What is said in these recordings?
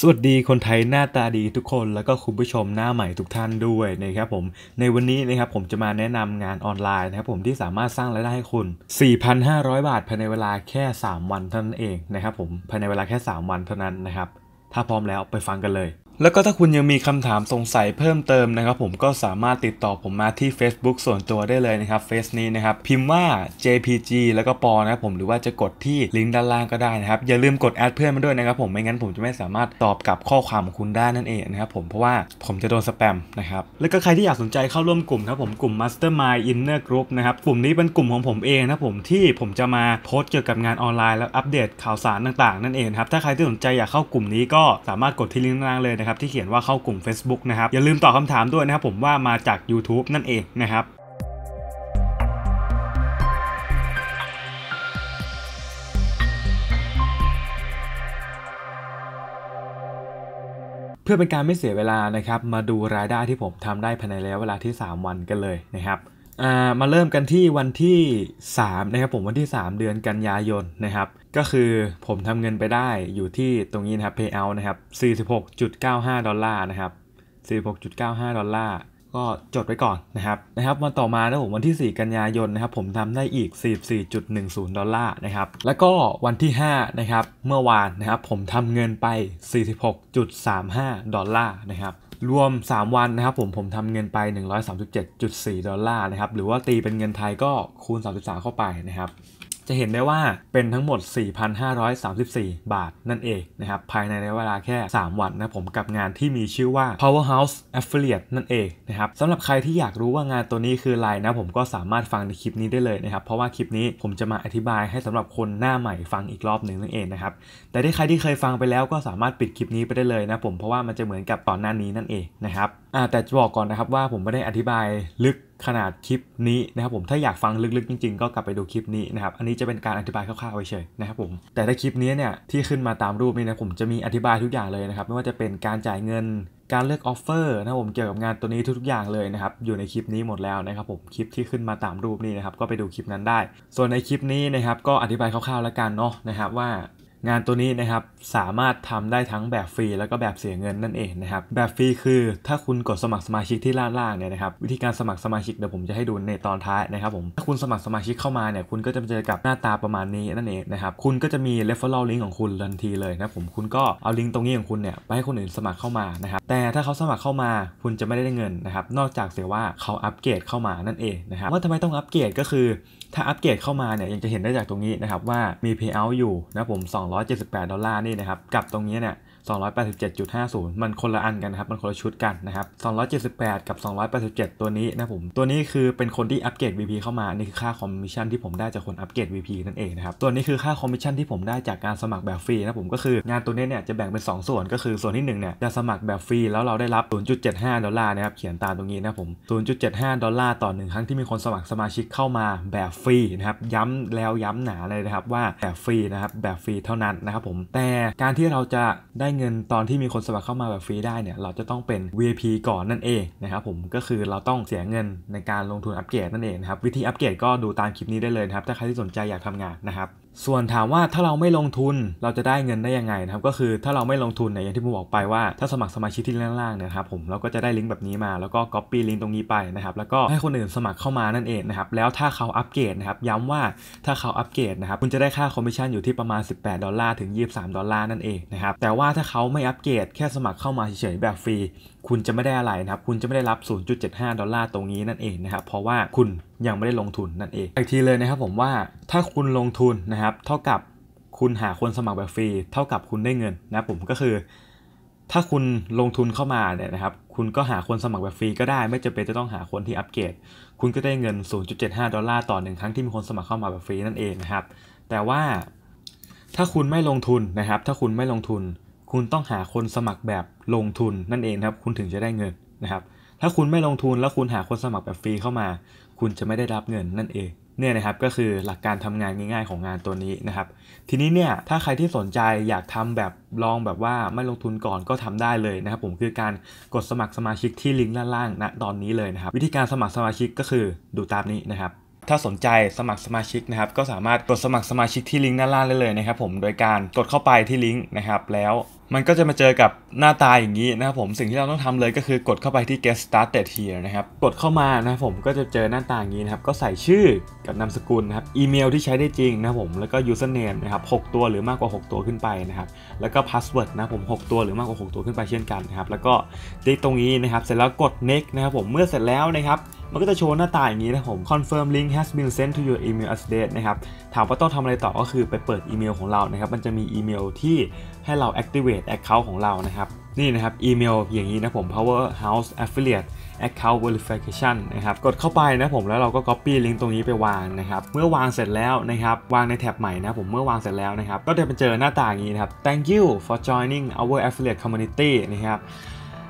สวัสดีคนไทยหน้าตาดีทุกคนแล้วก็คุณผู้ชมหน้าใหม่ทุกท่านด้วยนะครับผมในวันนี้นะครับผมจะมาแนะนำงานออนไลน์นะครับผมที่สามารถสร้างรายได้ให้คุณ 4,500 บาทภายในเวลาแค่ 3 วันเท่านั้นเองนะครับผมภายในเวลาแค่ 3 วันเท่านั้นนะครับถ้าพร้อมแล้วไปฟังกันเลยแล้วก็ถ้าคุณยังมีคำถามสงสัยเพิ่มเติมนะครับ ผมก็สามารถติดต่อผมมาที่ Facebook ส่วนตัวได้เลยนะครับเฟซนี้นะครับพิมพ์ว่า JPG แล้วก็ปอนะครับผมหรือว่าจะกดที่ลิงก์ด้านล่างก็ได้นะครับอย่าลืมกดแอดเพื่อนมาด้วยนะครับผมไม่งั้นผมจะไม่สามารถตอบกับข้อความของคุณได้นั่นเองนะครับผมเพราะว่าผมจะโดนสแปมนะครับแล้วก็ใครที่อยากสนใจเข้าร่วมกลุ่มครับผมกลุ่ม Mastermind Inner Group นะครับกลุ่มนี้เป็นกลุ่มของผมเองนะผมที่ผมจะมาโพสต์เกี่ยวกับงานออนไลน์แล้วอัปเดตข่าวสารต่างๆ นั่นเองครับถ้าใครที่สนใจอยากเข้ากลุ่มนี้ก็สามารถกดที่ลิงก์ด้านล่างเลยนะนะครับที่เขียนว่าเข้ากลุ่ม Facebook นะครับ อย่าลืมตอบคาถามด้วยนะครับ ผมว่ามาจาก YouTube นั่นเองนะครับ เพื่อเป็นการไม่เสียเวลานะครับ มาดูรายได้ที่ผมทำได้ภายในระยะเวลาที่ 3 วันกันเลยนะครับมาเริ่มกันที่วันที่ 3 นะครับ ผมวันที่ 3 เดือนกันยายนนะครับ ก็คือผมทำเงินไปได้อยู่ที่ตรงนี้ นะครับ payout นะครับ46.95ดอลลาร์นะครับ46.95ดอลลาร์ก็จดไว้ก่อนนะครับ นะครับวันต่อมานะผมวันที่ 4 กันยายนนะครับ ผมทำได้อีก44.10ดอลลาร์นะครับ แล้วก็วันที่5นะครับเมื่อวานนะครับผมทำเงินไป46.35ดอลลาร์นะครับรวม 3 วันนะครับผมผมทำเงินไป 137.4 ดอลลาร์นะครับ หรือว่าตีเป็นเงินไทยก็คูณ 33 เข้าไปนะครับจะเห็นได้ว่าเป็นทั้งหมด 4,534 บาทนั่นเองนะครับ ภายในระยะเวลาแค่ 3 วันนะผมกับงานที่มีชื่อว่า powerhouse affiliate นั่นเองนะครับสำหรับใครที่อยากรู้ว่างานตัวนี้คืออะไรนะผมก็สามารถฟังในคลิปนี้ได้เลยนะครับ เพราะว่าคลิปนี้ผมจะมาอธิบายให้สำหรับคนหน้าใหม่ฟังอีกรอบหนึ่งนั่นเองนะครับ แต่ถ้าใครที่เคยฟังไปแล้วก็สามารถปิดคลิปนี้ไปได้เลยนะ ผมเพราะว่ามันจะเหมือนกับตอนหน้านี้นั่นเองนะครับอ่าแต่จะบอกก่อนนะครับว่าผมไม่ได้อธิบายลึกขนาดคลิปนี้นะครับผมถ้าอยากฟังลึกๆ จริงๆ ก็กลับไปดูคลิปนี้นะครับอันนี้จะเป็นการอธิบายคร่าวๆเฉยๆนะครับผม แต่ถ้าคลิปนี้เนี่ยที่ขึ้นมาตามรูปนี่นะผมจะมีอธิบายทุกอย่างเลยนะครับไม่ว่าจะเป็นการจ่ายเงินการเลือกออฟเฟอร์ นะผมเกี่ยวกับงานตัวนี้ทุกๆอย่างเลยนะครับ อยู่ในคลิปนี้หมดแล้วนะครับ ผมคลิปที่ขึ้นมาตามรูปนี่นะครับก็ไปดูคลิปนั้นได้ ส่วนในคลิปนี้นะครับก็อธิบายคร่าวๆแล้วกันเนาะนะครับ ว่างานตัวนี้นะครับ สามารถทำได้ทั้งแบบฟรีแล้วก็แบบเสียเงินนั่นเองนะครับแบบฟรีคือถ้าคุณกดสมัครสมาชิกที่ล่างล่างเนี่ยนะครับวิธีการสมัครสมาชิกเดี๋ยวผมจะให้ดูในตอนท้ายนะครับผมถ้าคุณสมัครสมาชิกเข้ามาเนี่ยคุณก็จะเจอกับหน้าตาประมาณนี้นั่นเองนะครับคุณก็จะมี referral link ของคุณทันทีเลยนะผมคุณก็เอาลิงก์ตรงนี้ของคุณเนี่ยไปให้คนอื่นสมัครเข้ามานะครับแต่ถ้าเขาสมัครเข้ามาคุณจะไม่ได้เงินนะครับนอกจากเสียว่าเขาอัปเกรดเข้ามานั่นเองนะครับว่าทำไมต้องอัปเกรดก็คือถ้าอัปเกรดเข้ามาเนี่ยยังจะเห็นได้จากตรงนี้นะครับว่ามี payout อยู่นะผม200 178 ดอลลาร์ นี่ นะครับ กับตรงนี้เนี่ย287.50 มันคนละอันกันนะครับมันคนละชุดกันนะครับ278กับ287 ตัวนี้นะผมตัวนี้คือเป็นคนที่อัปเกรด VP เข้ามานี่คือค่าคอมมิชชั่นที่ผมได้จากคนอัปเกรด VP นั่นเองนะครับตัวนี้คือค่าคอมมิชชั่นที่ผมได้จากการสมัครแบบฟรีนะผมก็คืองานตัวนี้เนี่ยจะแบ่งเป็น 2 ส่วนก็คือส่วนที่1เนี่ยจะสมัครแบบฟรี แล้วเราได้รับ0.75ดอลลาร์นะครับเขียนตามตรงนี้นะผม0.75ดอลลาร์ต่อ1ครั้งที่มีคนสมัครสมาชิกเข้ามาแบบฟรีนะครับย้ำแล้วย้ำหนาเลยนะครับว่าแบบฟรีนะครับแบบฟรีเท่านั้นนะครับผมแต่การที่เราจะได้เงินตอนที่มีคนสมัครเข้ามาแบบฟรีได้เนี่ย เราจะต้องเป็น VIP ก่อนนั่นเองนะครับผมก็คือเราต้องเสียเงินในการลงทุนอัปเกรดนั่นเองนะครับ วิธีอัปเกรดก็ดูตามคลิปนี้ได้เลยครับ ถ้าใครที่สนใจอยากทำงานนะครับส่วนถามว่าถ้าเราไม่ลงทุนเราจะได้เงินได้ยังไงนะครับก็คือถ้าเราไม่ลงทุนเนี่ยอย่างที่ผมบอกไปว่า ถ้าสมัครสมาชิกที่ล่างๆเนี่ยครับผมเราก็จะได้ลิงก์แบบนี้มา แล้วก็ก๊อปปี้ลิงก์ตรงนี้ไปนะครับแล้วก็ให้คนอื่นสมัครเข้ามานั่นเองนะครับแล้วถ้าเขาอัปเกรดนะครับย้ำว่าถ้าเขาอัปเกรดนะครับคุณจะได้ค่าคอมมิชชั่นอยู่ที่ประมาณ18ดอลลาร์ถึง23ดอลลาร์นั่นเองนะครับแต่ว่าถ้าเขาไม่อัปเกรดแค่สมัครเข้ามาเฉยๆแบบฟรีคุณจะไม่ได้อะไรนะครับ คุณจะไม่ได้รับ 0.75 ดอลลาร์ ตรงนี้นั่นเองนะครับเพราะว่าคุณยังไม่ได้ลงทุนนั่นเอง อีกทีเลยนะครับผมว่าถ้าคุณลงทุนนะครับ เท่ากับคุณหาคนสมัครแบบฟรี เท่ากับคุณได้เงินนะ ผมก็คือ ถ้าคุณลงทุนเข้ามาเนี่ยนะครับคุณก็หาคนสมัครแบบฟรีก็ได้ ไม่จำเป็นจะต้องหาคนที่อัปเกรดคุณก็ได้เงิน 0.75 ดอลลาร์ต่อหนึ่งครั้งที่มีคนสมัครเข้ามาแบบฟรีนั่นเองนะครับแต่ว่าถ้าคุณไม่ลงทุนนะครับถ้าคุณไม่ลงทุนคุณต้องหาคนสมัครแบบลงทุนนั่นเองครับคุณถึงจะได้เงินนะครับ ถ้าคุณไม่ลงทุนแล้วคุณหาคนสมัครแบบฟรีเข้ามา คุณจะไม่ได้รับเงินนั่นเอง เนี่ยนะครับก็คือหลักการทำงานง่าย ๆของงานตัวนี้นะครับ ทีนี้เนี่ยถ้าใครที่สนใจอยากทำแบบลองแบบว่าไม่ลงทุนก่อนก็ทำได้เลยนะครับ ผมคือการกดสมัครสมาชิกที่ลิงก์ด้านล่างณ ตอนนี้เลยนะครับ วิธีการสมัครสมาชิกก็คือดูตามนี้นะครับ ถ้าสนใจสมัครสมาชิกนะครับ ก็สามารถกดสมัครสมาชิกที่ลิงก์ด้านล่างได้เลยนะครับ ผมโดยการกดเข้าไปที่ลิงก์นะครับแล้วมันก็จะมาเจอกับหน้าตาอย่างนี้นะครับผมสิ่งที่เราต้องทำเลยก็คือกดเข้าไปที่ get started here นะครับกดเข้ามานะครับผมก็จะเจอหน้าตาอย่างนี้นะครับก็ใส่ชื่อกับนามสกุลนะครับอีเมลที่ใช้ได้จริงนะครับผมแล้วก็ username นะครับ6ตัวหรือมากกว่า 6 ตัวขึ้นไปนะครับแล้วก็ password นะผม 6 ตัวหรือมากกว่า 6 ตัวขึ้นไปเช่นกันนะครับแล้วก็ติ๊กตรงนี้นะครับเสร็จแล้วกด next นะครับผมเมื่อเสร็จแล้วนะครับ มันก็จะโชว์หน้าตาอย่างนี้นะผม confirm link has been sent to your email address นะครับถามว่าต้องทำอะไรต่อก็คือไปเปิดอีเมล ของเรานะครับ มันจะมีอีเมลที่ให้เรา activate account ของเรานะครับ นี่นะครับอีเมล อย่างนี้นะผม powerhouse affiliate account verification นะครับกดเข้าไปนะผมแล้วเราก็ copy ลิง k ตรงนี้ไปวางนะครับเมื่อวางเสร็จแล้วนะครับวางในแท็บใหม่นะผมเมื่อวางเสร็จแล้วนะครับก็จะไปเจอหน้าต่างนี้นะครับ thank you for joining our affiliate community นะครับ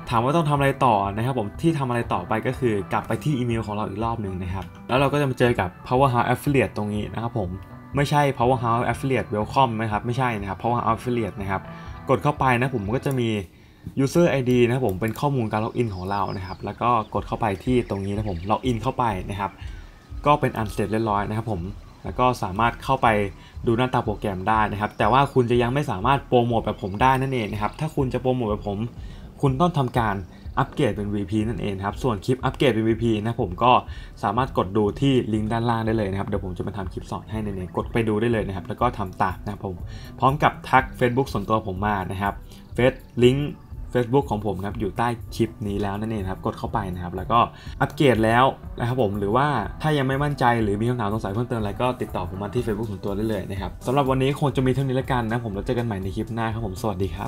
ถามว่าต้องทำอะไรต่อนะครับผมที่ทำอะไรต่อไปก็คือกลับไปที่อีเมล ของเราอีกรอบหนึ่งนะครับแล้วเราก็จะมาเจอกับ Powerhouse Affiliate ตรงนี้นะครับผมไม่ใช่ powerhouse affiliate welcome นะครับไม่ใช่นะครับ powerhouse affiliate นะครับกดเข้าไปนะผมก็จะมี user id นะผมเป็นข้อมูลการล็อกอินของเรานะครับ แล้วก็กดเข้าไปที่ตรงนี้นะผมล็อกอินเข้าไปนะครับ ก็เป็นอันเสร็จเรียบร้อยนะครับผมแล้วก็สามารถเข้าไปดูหน้าตาโปรแกรมได้นะครับ แต่ว่าคุณจะยังไม่สามารถโปรโมทแบบผมได้นั่นเองนะครับถ้าคุณจะโปรโมทแบบผมคุณต้องทำการอัปเกรดเป็น VP นั่นเองครับ ส่วนคลิปอัปเกรดเป็น VP นะผมก็สามารถกดดูที่ลิงก์ด้านล่างได้เลยนะครับ เดี๋ยวผมจะมาทำคลิปสอนให้ในนี้กดไปดูได้เลยนะครับ แล้วก็ทำตามนะผม พร้อมกับทัก Facebook ส่วนตัวผมมา นะครับ เฟซลิงก์ Facebook ของผมครับ อยู่ใต้คลิปนี้แล้วนั่นเองครับ กดเข้าไปนะครับ แล้วก็อัปเกรดแล้วนะครับผม หรือว่าถ้ายังไม่มั่นใจหรือมีคำถามสงสัยเพิ่มเติมอะไรก็ติดต่อผมมาที่ Facebook ส่วนตัวได้เลยนะครับสำหรับวันนี้คงจะมีเท่านี้แล้วกันนะผมแล้วเจอกันใหม่ในคลิปหน้าครับผมสวัสดีครับ